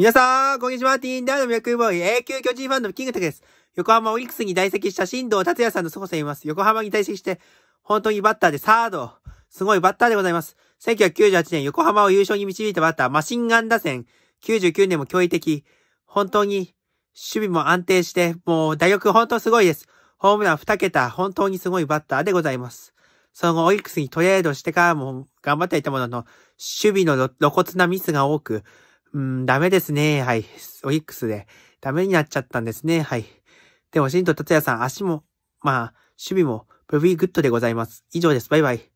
皆さん、こんにちは。ティーンダーのミラクルボーイ、永久巨人ファンのキングタクです。横浜オリックスに在籍した新藤達也さんの祖母さんいます。横浜に在籍して、本当にバッターでサード。すごいバッターでございます。1998年、横浜を優勝に導いたバッター、マシンガン打線。99年も驚異的。本当に、守備も安定して、もう打力本当すごいです。ホームラン2桁、本当にすごいバッターでございます。その後、オリックスにトレードしてからも頑張っていたものの、守備の露骨なミスが多く、うん、ダメですね。はい。オリックスで。ダメになっちゃったんですね。はい。で、ワシントン達也さん、足も、まあ、守備も、ブビーグッドでございます。以上です。バイバイ。